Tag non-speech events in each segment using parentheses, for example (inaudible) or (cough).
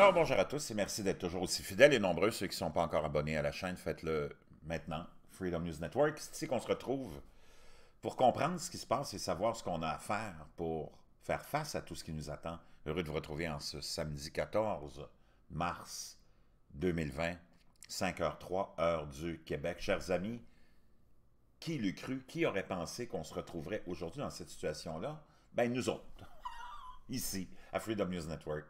Alors bonjour à tous et merci d'être toujours aussi fidèles et nombreux. Ceux qui ne sont pas encore abonnés à la chaîne, faites-le maintenant. Freedom News Network, c'est ici qu'on se retrouve pour comprendre ce qui se passe et savoir ce qu'on a à faire pour faire face à tout ce qui nous attend. Heureux de vous retrouver en ce samedi 14 mars 2020, 5h03, heure du Québec. Chers amis, qui l'eût cru, qui aurait pensé qu'on se retrouverait aujourd'hui dans cette situation-là? Ben nous autres, (laughs) ici, à Freedom News Network.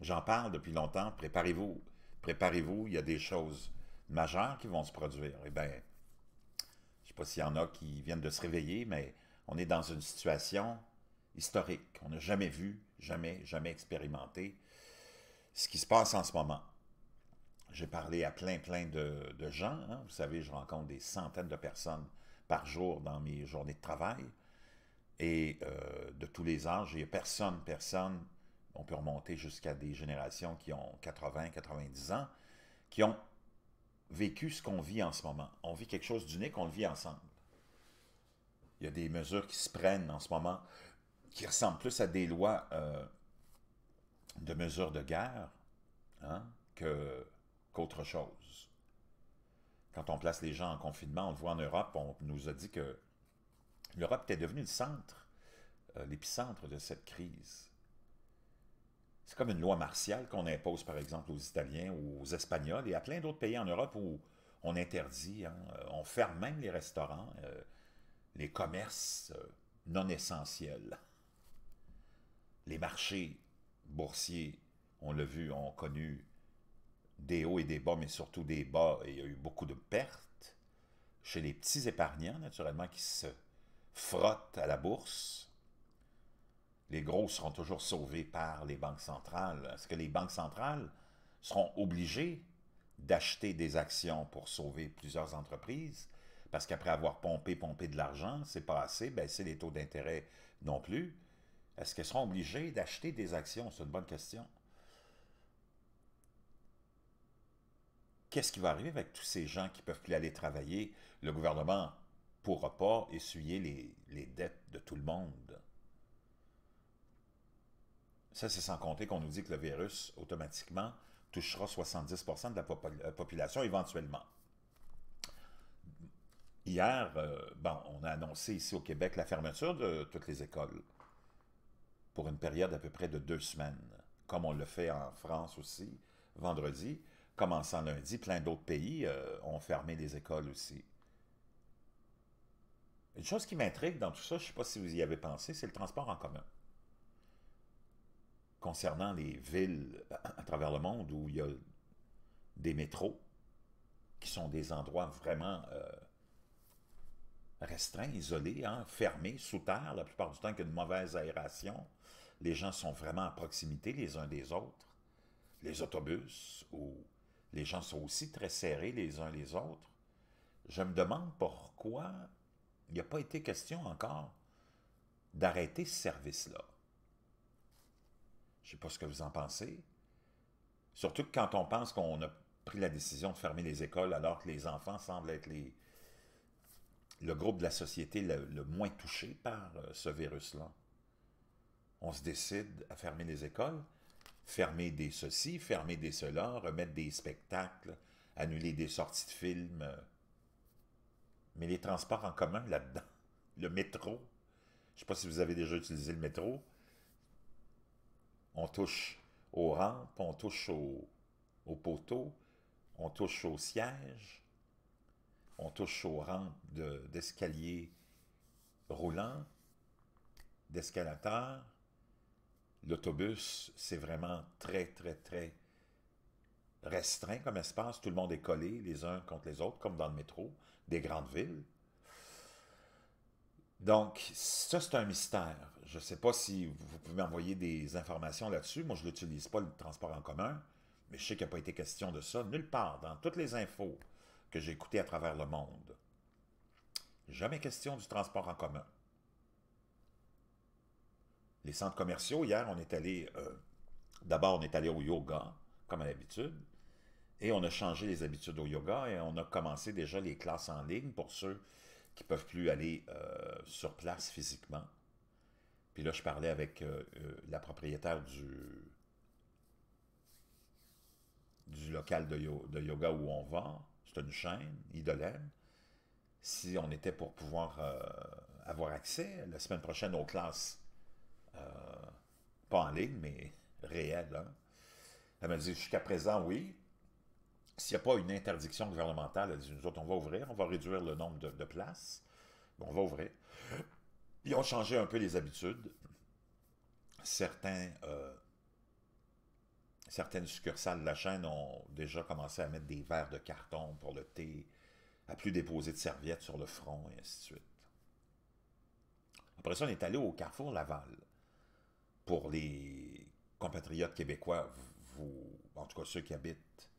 J'en parle depuis longtemps. Préparez-vous. Préparez-vous. Il y a des choses majeures qui vont se produire. Eh bien, je ne sais pas s'il y en a qui viennent de se réveiller, mais on est dans une situation historique On n'a jamais vu, jamais, jamais expérimenté Ce qui se passe en ce moment. J'ai parlé à plein, plein de, gens. Hein. Vous savez, je rencontre des centaines de personnes par jour dans mes journées de travail. Et euh, de tous les âges, il n'y a personne, personne on peut remonter jusqu'à des générations qui ont 80, 90 ans, qui ont vécu ce qu'on vit en ce moment. On vit quelque chose d'unique, on le vit ensemble. Il y a des mesures qui se prennent en ce moment qui ressemblent plus à des lois euh, de mesures de guerre hein, qu'autre chose. Quand on place les gens en confinement, on le voit en Europe, on nous a dit que l'Europe était devenue le centre, euh, l'épicentre de cette crise. C'est comme une loi martiale qu'on impose, par exemple, aux Italiens ou aux Espagnols et à plein d'autres pays en Europe où on interdit, hein, euh, on ferme même les restaurants, euh, les commerces euh, non essentiels. Les marchés boursiers, on l'a vu, ont connu des hauts et des bas, mais surtout des bas, et il y a eu beaucoup de pertes chez les petits épargnants, naturellement, qui se frottent à la bourse les gros seront toujours sauvés par les banques centrales. Est-ce que les banques centrales seront obligées d'acheter des actions pour sauver plusieurs entreprises? Parce qu'après avoir pompé, pompé de l'argent, c'est pas assez, baisser ben, les taux d'intérêt non plus. Est-ce qu'elles seront obligées d'acheter des actions? C'est une bonne question. Qu'est-ce qui va arriver avec tous ces gens qui ne peuvent plus aller travailler? Le gouvernement pourra pas essuyer les dettes de tout le monde. Ça, c'est sans compter qu'on nous dit que le virus, automatiquement, touchera 70 de la euh, population éventuellement. Hier, euh, bon, on a annoncé ici au Québec la fermeture de toutes les écoles pour une période à peu près de deux semaines, comme on le fait en France aussi, vendredi, commençant lundi, plein d'autres pays euh, ont fermé des écoles aussi. Une chose qui m'intrigue dans tout ça, je ne sais pas si vous y avez pensé, c'est le transport en commun concernant les villes à travers le monde où il y a des métros, qui sont des endroits vraiment euh, restreints, isolés, hein, fermés, sous terre, la plupart du temps, avec a une mauvaise aération. Les gens sont vraiment à proximité les uns des autres. Les autobus, où les gens sont aussi très serrés les uns les autres. Je me demande pourquoi il n'y a pas été question encore d'arrêter ce service-là. Je ne sais pas ce que vous en pensez. Surtout que quand on pense qu'on a pris la décision de fermer les écoles alors que les enfants semblent être les, le groupe de la société le, le moins touché par euh, ce virus-là. On se décide à fermer les écoles, fermer des ceci, fermer des cela, remettre des spectacles, annuler des sorties de films. Euh. Mais les transports en commun là-dedans, (laughs) le métro, je ne sais pas si vous avez déjà utilisé le métro, on touche aux rampes, on touche aux, poteaux, on touche aux sièges, on touche aux rampes d'escaliers roulants, d'escalateurs. L'autobus, c'est vraiment très, très, très restreint comme espace. Tout le monde est collé les uns contre les autres, comme dans le métro des grandes villes. Donc, ça, c'est un mystère je ne sais pas si vous pouvez m'envoyer des informations là-dessus. Moi, je n'utilise pas le transport en commun, mais je sais qu'il n'y a pas été question de ça nulle part dans toutes les infos que j'ai écoutées à travers le monde. Jamais question du transport en commun. Les centres commerciaux, hier, on est allé, euh, d'abord, on est allé au yoga, comme à l'habitude, et on a changé les habitudes au yoga et on a commencé déjà les classes en ligne pour ceux qui ne peuvent plus aller euh, sur place physiquement. Puis là, je parlais avec euh, euh, la propriétaire du, du local de, yoga où on va, C'est une chaîne, Idolène. Si on était pour pouvoir euh, avoir accès la semaine prochaine aux classes, pas en ligne, mais réelles, hein. elle m'a dit jusqu'à présent, oui. S'il n'y a pas une interdiction gouvernementale, elle dit nous autres, on va ouvrir, on va réduire le nombre de, de places. On va ouvrir. Ils ont changé un peu les habitudes. Certains, euh, certaines succursales de la chaîne ont déjà commencé à mettre des verres de carton pour le thé, à plus déposer de serviettes sur le front, et ainsi de suite. Après ça, on est allé au Carrefour Laval. Pour les compatriotes québécois, vous, en tout cas ceux qui habitent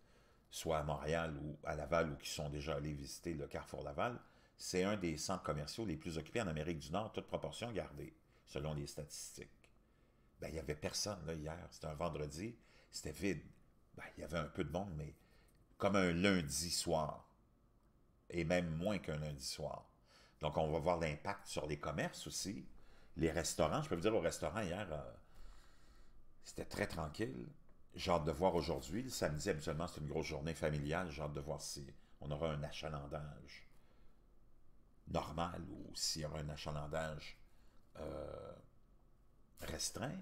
soit à Montréal ou à Laval ou qui sont déjà allés visiter le Carrefour Laval, c'est un des centres commerciaux les plus occupés en Amérique du Nord, toute proportion gardée, selon les statistiques. Ben, il n'y avait personne hier. C'était un vendredi, c'était vide. Ben, il y avait un peu de monde, mais comme un lundi soir, et même moins qu'un lundi soir. Donc, on va voir l'impact sur les commerces aussi. Les restaurants, je peux vous dire, au restaurant hier, euh, c'était très tranquille. J'ai hâte de voir aujourd'hui. Le samedi, habituellement, c'est une grosse journée familiale. J'ai hâte de voir si on aura un achalandage normal ou s'il y a un achalandage euh, restreint.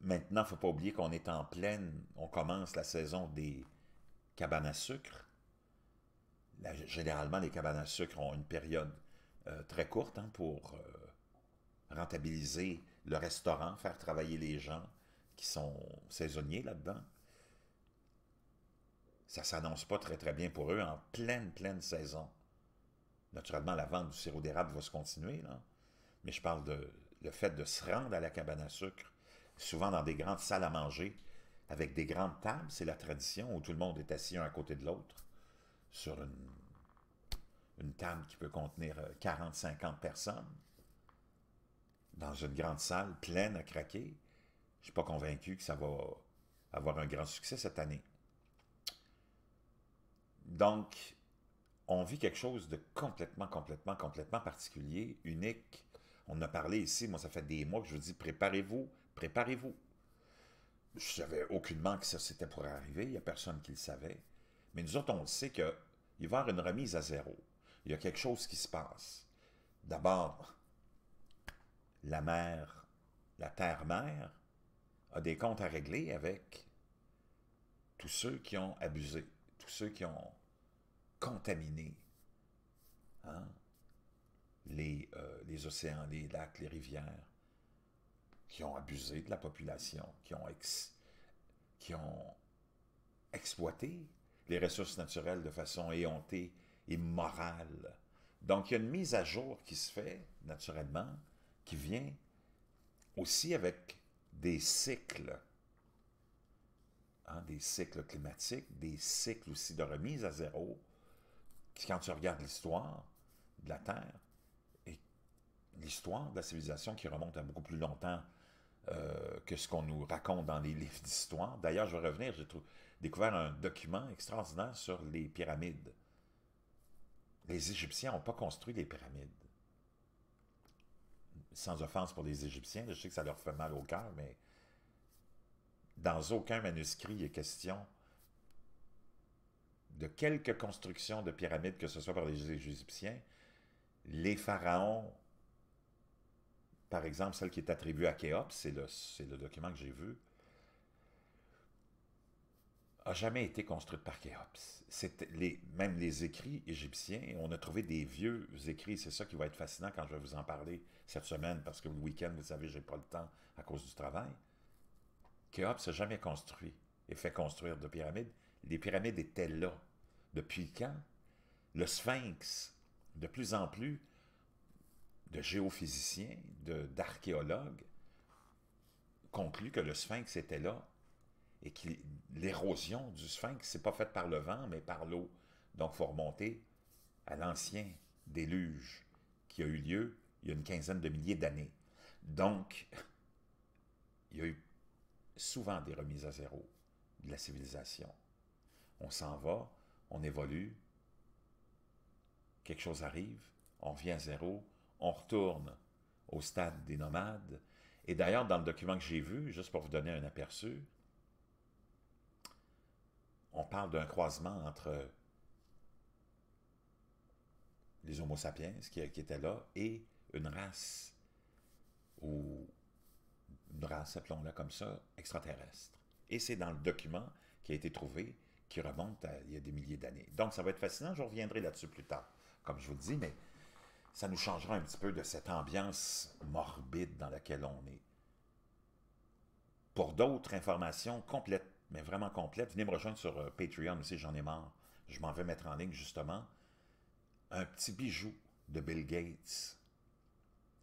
Maintenant, il ne faut pas oublier qu'on est en pleine, on commence la saison des cabanes à sucre. généralement, les cabanes à sucre ont une période euh, très courte hein, pour euh, rentabiliser le restaurant, faire travailler les gens qui sont saisonniers là-dedans ça s'annonce pas très très bien pour eux en pleine, pleine saison. Naturellement, la vente du sirop d'érable va se continuer, mais je parle de le fait de se rendre à la cabane à sucre, souvent dans des grandes salles à manger, avec des grandes tables, c'est la tradition, où tout le monde est assis un à côté de l'autre, sur une, une table qui peut contenir 40-50 euh, personnes, dans une grande salle pleine à craquer. Je ne suis pas convaincu que ça va avoir un grand succès cette année. Donc, on vit quelque chose de complètement, complètement, complètement particulier, unique. On a parlé ici, moi ça fait des mois que je vous dis, préparez-vous, préparez-vous. Je savais aucunement que ça c'était pour arriver, il n'y a personne qui le savait. Mais nous autres, on le sait qu'il va y avoir une remise à zéro. Il y a quelque chose qui se passe. D'abord, la mer, la terre-mère, a des comptes à régler avec tous ceux qui ont abusé ceux qui ont contaminé hein, les, euh, les océans, les lacs, les rivières, qui ont abusé de la population, qui ont, qui ont exploité les ressources naturelles de façon éhontée et morale. Donc, il y a une mise à jour qui se fait, naturellement, qui vient aussi avec des cycles Hein, des cycles climatiques, des cycles aussi de remise à zéro, quand tu regardes l'histoire de la Terre et l'histoire de la civilisation qui remonte à beaucoup plus longtemps euh, que ce qu'on nous raconte dans les (laughs) livres d'histoire. D'ailleurs, je vais revenir, j'ai découvert un document extraordinaire sur les pyramides. Les Égyptiens n'ont pas construit les pyramides. Sans offense pour les Égyptiens, je sais que ça leur fait mal au cœur, mais dans aucun manuscrit, il est question de quelque construction de pyramides que ce soit par les Égyptiens, les pharaons, par exemple, celle qui est attribuée à Khéops, c'est le, document que j'ai vu, a jamais été construite par Khéops. Les, même les écrits égyptiens, on a trouvé des vieux écrits, c'est ça qui va être fascinant quand je vais vous en parler cette semaine, parce que le week-end, vous savez, j'ai pas le temps à cause du travail. Khéops n'a jamais construit et fait construire de pyramides. Les pyramides étaient là. Depuis quand? Le sphinx, de plus en plus de géophysiciens, d'archéologues, concluent que le sphinx était là et que l'érosion du sphinx, n'est pas faite par le vent, mais par l'eau. Donc, il faut remonter à l'ancien déluge qui a eu lieu il y a une quinzaine de milliers d'années. Donc, (laughs) il y a eu souvent des remises à zéro de la civilisation. On s'en va, on évolue, quelque chose arrive, on revient à zéro, on retourne au stade des nomades. Et d'ailleurs, dans le document que j'ai vu, juste pour vous donner un aperçu, on parle d'un croisement entre les homo sapiens qui, qui étaient là et une race où race, longue là comme ça, extraterrestre. Et c'est dans le document qui a été trouvé, qui remonte à il y a des milliers d'années. Donc, ça va être fascinant, je reviendrai là-dessus plus tard, comme je vous le dis, mais ça nous changera un petit peu de cette ambiance morbide dans laquelle on est. Pour d'autres informations complètes, mais vraiment complètes, venez me rejoindre sur euh, Patreon aussi, j'en ai marre. Je m'en vais mettre en ligne, justement, un petit bijou de Bill Gates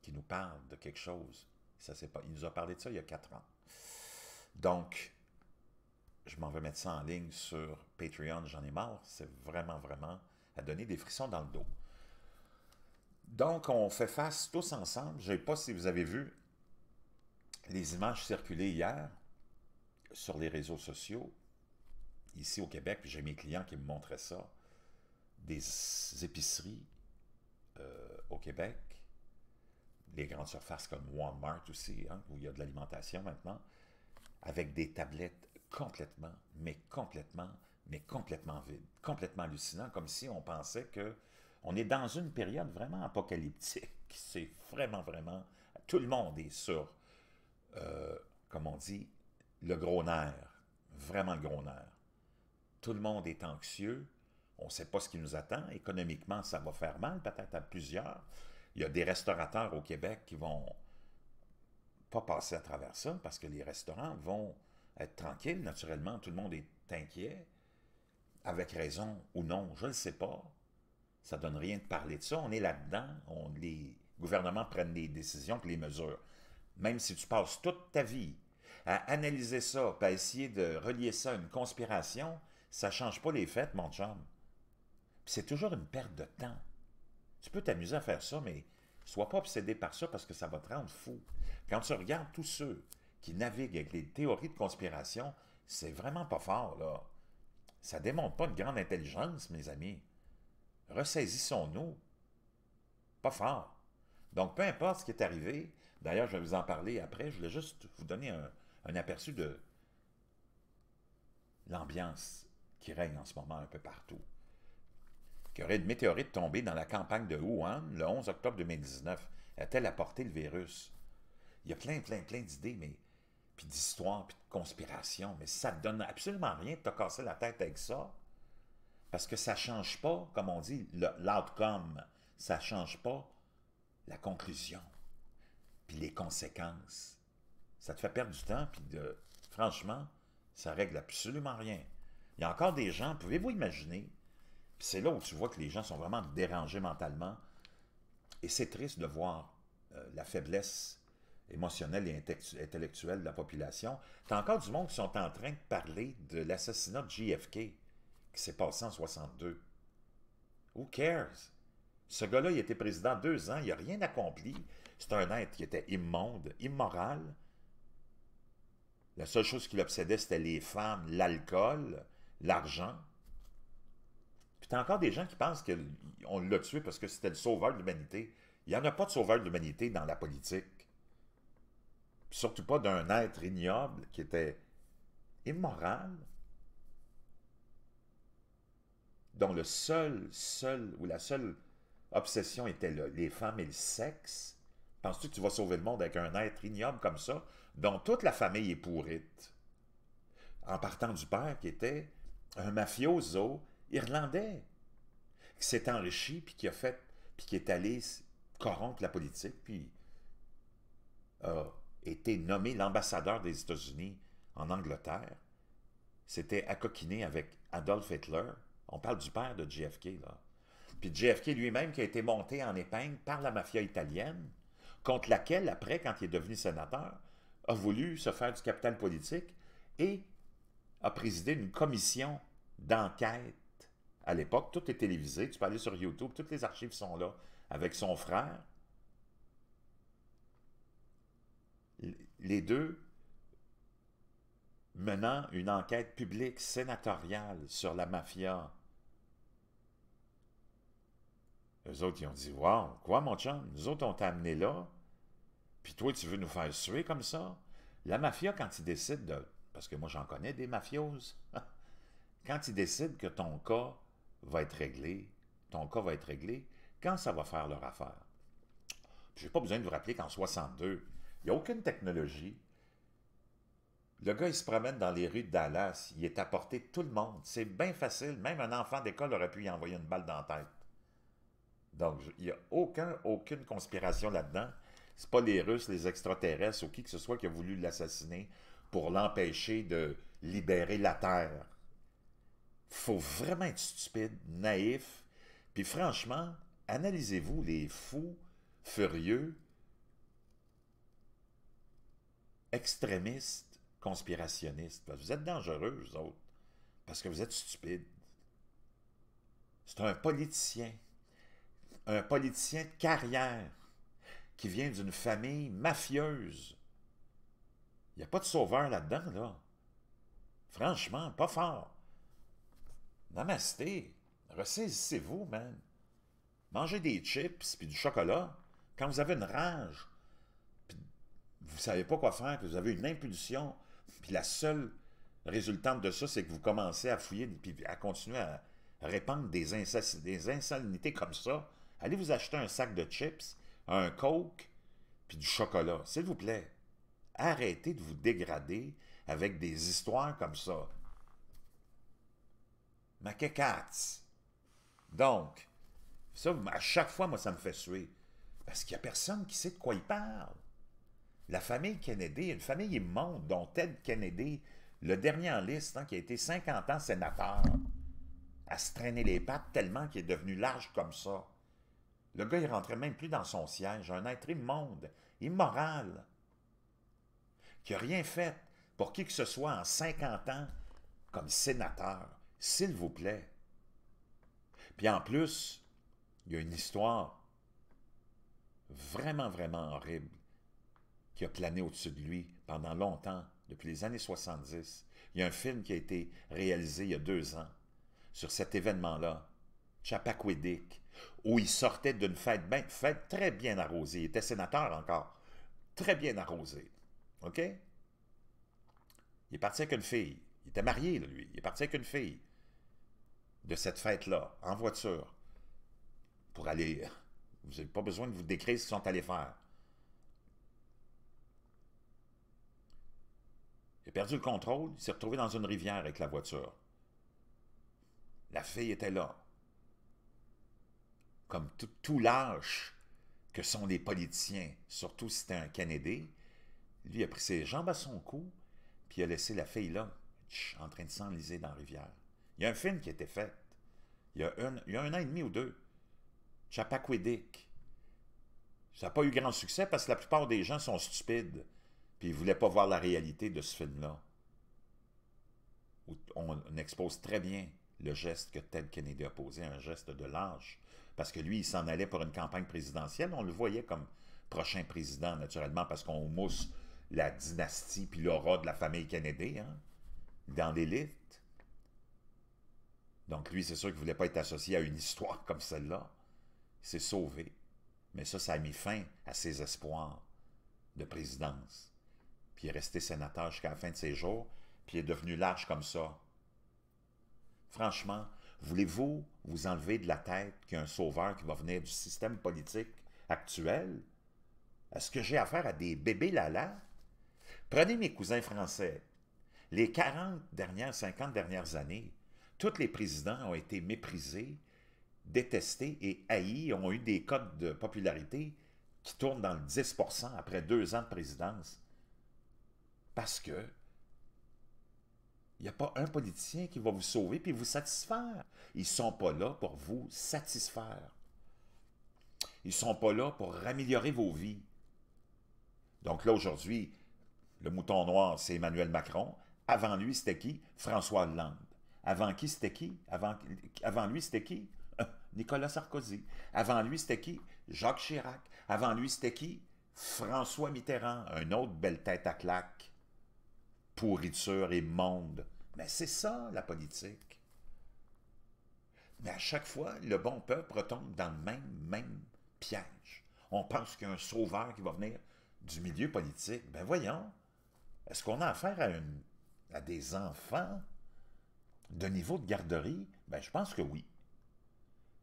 qui nous parle de quelque chose ça, pas... Il nous a parlé de ça il y a quatre ans. Donc, je m'en vais mettre ça en ligne sur Patreon, j'en ai marre. C'est vraiment, vraiment à donner des frissons dans le dos. Donc, on fait face tous ensemble. Je ne sais pas si vous avez vu les images circulées hier sur les réseaux sociaux, ici au Québec, j'ai mes clients qui me montraient ça, des épiceries euh, au Québec les grandes surfaces comme Walmart aussi, hein, où il y a de l'alimentation maintenant, avec des tablettes complètement, mais complètement, mais complètement vides, complètement hallucinant, comme si on pensait que on est dans une période vraiment apocalyptique. (laughs) C'est vraiment, vraiment... Tout le monde est sur, euh, comme on dit, le gros nerf, vraiment le gros nerf. Tout le monde est anxieux, on ne sait pas ce qui nous attend. Économiquement, ça va faire mal, peut-être à plusieurs. Il y a des restaurateurs au Québec qui vont pas passer à travers ça parce que les restaurants vont être tranquilles. Naturellement, tout le monde est inquiet, avec raison ou non, je ne le sais pas. Ça donne rien de parler de ça. On est là-dedans. On, les gouvernements prennent les décisions et les mesures. Même si tu passes toute ta vie à analyser ça, à essayer de relier ça à une conspiration, ça ne change pas les faits, mon chum. C'est toujours une perte de temps. Tu peux t'amuser à faire ça, mais sois pas obsédé par ça parce que ça va te rendre fou. Quand tu regardes tous ceux qui naviguent avec les théories de conspiration, c'est vraiment pas fort, là. Ça démontre pas de grande intelligence, mes amis. Ressaisissons-nous. Pas fort. Donc, peu importe ce qui est arrivé, d'ailleurs, je vais vous en parler après, je voulais juste vous donner un aperçu de l'ambiance qui règne en ce moment un peu partout qu'il y aurait une météorite tombée dans la campagne de Wuhan le 11 octobre 2019. A-t-elle apporté le virus? Il y a plein, plein, plein d'idées, mais puis d'histoires, puis de conspirations, mais ça ne donne absolument rien de te casser la tête avec ça, parce que ça ne change pas, comme on dit, l'outcome, ça ne change pas la conclusion, puis les conséquences. Ça te fait perdre du temps, puis de, franchement, ça règle absolument rien. Il y a encore des gens, pouvez-vous imaginer, c'est là où tu vois que les gens sont vraiment dérangés mentalement. Et c'est triste de voir euh, la faiblesse émotionnelle et intellectuelle de la population. T'as encore du monde qui sont en train de parler de l'assassinat de JFK qui s'est passé en 62. Who cares? Ce gars-là, il était président deux ans, il n'a rien accompli. C'est un être qui était immonde, immoral. La seule chose qui l'obsédait, c'était les femmes, l'alcool, l'argent. T'as encore des gens qui pensent qu'on l'a tué parce que c'était le sauveur de l'humanité. Il n'y en a pas de sauveur de l'humanité dans la politique. surtout pas d'un être ignoble qui était immoral, dont le seul, seul, ou la seule obsession était les femmes et le sexe. Penses-tu que tu vas sauver le monde avec un être ignoble comme ça, dont toute la famille est pourrite? En partant du père qui était un mafioso irlandais qui s'est enrichi, puis qui a fait, puis qui est allé corrompre la politique, puis a été nommé l'ambassadeur des États-Unis en Angleterre. C'était à coquiner avec Adolf Hitler. On parle du père de JFK, là. Puis JFK lui-même qui a été monté en épingle par la mafia italienne, contre laquelle, après, quand il est devenu sénateur, a voulu se faire du capital politique et a présidé une commission d'enquête à l'époque, tout est télévisé. Tu peux aller sur YouTube, toutes les archives sont là. Avec son frère, les deux menant une enquête publique sénatoriale sur la mafia. Eux autres, ils ont dit « Wow, quoi mon chum, nous autres on t'a amené là, puis toi tu veux nous faire suer comme ça? » La mafia, quand ils décident de... Parce que moi j'en connais des mafioses. (laughs) quand ils décident que ton cas va être réglé, ton cas va être réglé quand ça va faire leur affaire. Je n'ai pas besoin de vous rappeler qu'en 62, il n'y a aucune technologie. Le gars, il se promène dans les rues de Dallas, il est à portée de tout le monde. C'est bien facile, même un enfant d'école aurait pu y envoyer une balle dans la tête. Donc, il n'y a aucun, aucune conspiration là-dedans. C'est pas les Russes, les extraterrestres ou qui que ce soit qui a voulu l'assassiner pour l'empêcher de libérer la Terre faut vraiment être stupide, naïf, puis franchement, analysez-vous les fous, furieux, extrémistes, conspirationnistes. vous êtes dangereux, vous autres, parce que vous êtes stupides. C'est un politicien, un politicien de carrière qui vient d'une famille mafieuse. Il n'y a pas de sauveur là-dedans, là. Franchement, pas fort namasté, ressaisissez-vous, man. Mangez des chips puis du chocolat quand vous avez une rage, puis vous savez pas quoi faire, que vous avez une impulsion, puis la seule résultante de ça, c'est que vous commencez à fouiller puis à continuer à répandre des, insanités comme ça. Allez vous acheter un sac de chips, un coke, puis du chocolat, s'il vous plaît. Arrêtez de vous dégrader avec des histoires comme ça que Donc, ça, à chaque fois, moi, ça me fait suer. Parce qu'il n'y a personne qui sait de quoi il parle. La famille Kennedy, une famille immonde, dont Ted Kennedy, le dernier en liste, hein, qui a été 50 ans sénateur, a se traîner les pattes tellement qu'il est devenu large comme ça. Le gars, il rentrait même plus dans son siège, un être immonde, immoral, qui n'a rien fait pour qui que ce soit en 50 ans comme sénateur. S'il vous plaît. Puis en plus, il y a une histoire vraiment, vraiment horrible qui a plané au-dessus de lui pendant longtemps, depuis les années 70. Il y a un film qui a été réalisé il y a deux ans sur cet événement-là, Chappaquiddick, où il sortait d'une fête, ben, fête très bien arrosée. Il était sénateur encore. Très bien arrosé. OK? Il est parti avec une fille. Il était marié, lui. Il est parti avec une fille de cette fête-là, en voiture, pour aller... (laughs) Vous n'avez pas besoin de vous décrire ce qu'ils sont allés faire. Il a perdu le contrôle, il s'est retrouvé dans une rivière avec la voiture. La fille était là. Comme tout, lâche que sont les politiciens, surtout si c'était un Canadien, lui a pris ses jambes à son cou, puis a laissé la fille là, en train de s'enliser dans la rivière. Il y a un film qui a été fait. Il y a, un, un an et demi ou deux. Chappaquiddick. Ça n'a pas eu grand succès parce que la plupart des gens sont stupides. Puis ils ne voulaient pas voir la réalité de ce film-là. On, expose très bien le geste que Ted Kennedy a posé, un geste de lâche. Parce que lui, il s'en allait pour une campagne présidentielle. On le voyait comme prochain président, naturellement, parce qu'on mousse la dynastie puis l'aura de la famille Kennedy hein, dans l'élite. Donc lui, c'est sûr qu'il ne voulait pas être associé à une histoire (laughs) comme celle-là. Il s'est sauvé. Mais ça, ça a mis fin à ses espoirs de présidence. Puis il est resté sénateur jusqu'à la fin de ses jours, puis il est devenu lâche comme ça. Franchement, voulez-vous vous enlever de la tête qu'il y a un sauveur qui va venir du système politique actuel? Est-ce que j'ai affaire à des bébés lala? Prenez mes cousins français. Les 40 dernières, 50 dernières années, tous les présidents ont été méprisés, détestés et haïs, ont eu des codes de popularité qui tournent dans le 10 après deux ans de présidence. Parce que il n'y a pas un politicien qui va vous sauver puis vous satisfaire. Ils ne sont pas là pour vous satisfaire. Ils ne sont pas là pour améliorer vos vies. Donc là, aujourd'hui, le mouton noir, c'est Emmanuel Macron. Avant lui, c'était qui? François Hollande. Avant qui, c'était qui? Avant, lui, c'était qui? Euh, Nicolas Sarkozy. Avant lui, c'était qui? Jacques Chirac. Avant lui, c'était qui? François Mitterrand, un autre belle tête à claque. Pourriture et monde. Mais c'est ça, la politique. Mais à chaque fois, le bon peuple retombe dans le même, même piège. On pense qu'il y a un sauveur qui va venir du milieu politique. Ben voyons, est-ce qu'on a affaire à, à des enfants de niveau de garderie, ben, je pense que oui.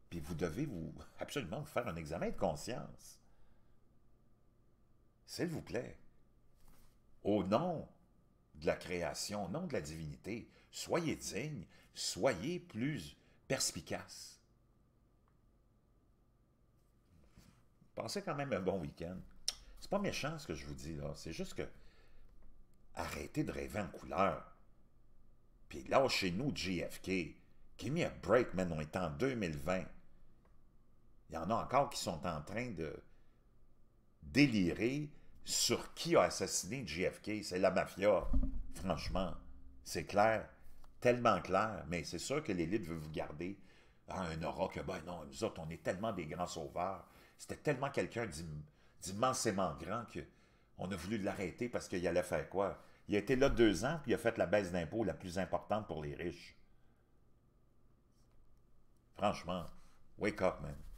Puis vous devez vous (laughs) absolument vous faire un examen de conscience. S'il vous plaît, au nom de la création, au nom de la divinité, soyez digne, soyez plus perspicace. Passez quand même un bon week-end. C'est pas méchant ce que je vous dis là, c'est juste que arrêtez de rêver en couleur. Puis là, chez nous, JFK, give me a break, man, on est en 2020. Il y en a encore qui sont en train de délirer sur qui a assassiné JFK. C'est la mafia, franchement. C'est clair, tellement clair, mais c'est sûr que l'élite veut vous garder à ah, un aura que, ben non, nous autres, on est tellement des grands sauveurs. C'était tellement quelqu'un d'immensément grand qu'on on a voulu l'arrêter parce qu'il allait faire quoi? Il a été là deux ans, puis il a fait la baisse d'impôts la plus importante pour les riches. Franchement, wake up, man.